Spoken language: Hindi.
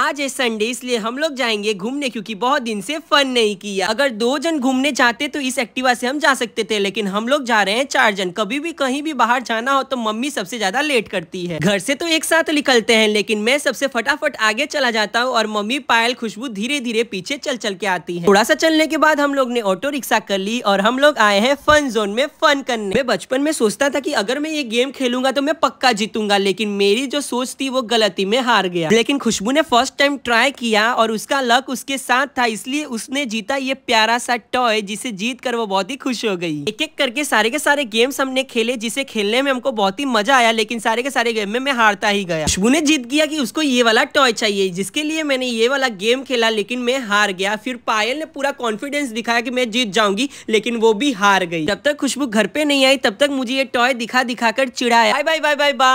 आज है संडे इसलिए हम लोग जाएंगे घूमने क्योंकि बहुत दिन से फन नहीं किया अगर दो जन घूमने जाते तो इस एक्टिवा से हम जा सकते थे लेकिन हम लोग जा रहे हैं चार जन कभी भी कहीं भी बाहर जाना हो तो मम्मी सबसे ज्यादा लेट करती है घर से तो एक साथ निकलते हैं लेकिन मैं सबसे फटाफट आगे चला जाता हूँ और मम्मी पायल खुशबू धीरे धीरे पीछे चल चल के आती है थोड़ा सा चलने के बाद हम लोग ने ऑटो रिक्शा कर ली और हम लोग आए हैं फन जोन में फन करने मैं बचपन में सोचता था की अगर मैं ये गेम खेलूंगा तो मैं पक्का जीतूंगा लेकिन मेरी जो सोच थी वो गलती में हार गया लेकिन खुशबू ने फर्स्ट टाइम ट्राई किया और उसका लक उसके साथ था इसलिए उसने जीता ये प्यारा सा टॉय जिसे जीत कर वो बहुत ही खुश हो गई एक एक करके सारे के सारे गेम्स हमने खेले जिसे खेलने में हमको बहुत ही मजा आया लेकिन सारे के सारे गेम में मैं हारता ही गया खुशबू ने जीत किया कि उसको ये वाला टॉय चाहिए जिसके लिए मैंने ये वाला गेम खेला लेकिन मैं हार गया फिर पायल ने पूरा कॉन्फिडेंस दिखाया कि मैं जीत जाऊंगी लेकिन वो भी हार गई जब तक खुशबू घर पे नहीं आई तब तक मुझे ये टॉय दिखा दिखा कर चिड़ाया बाय बाय बाय बाय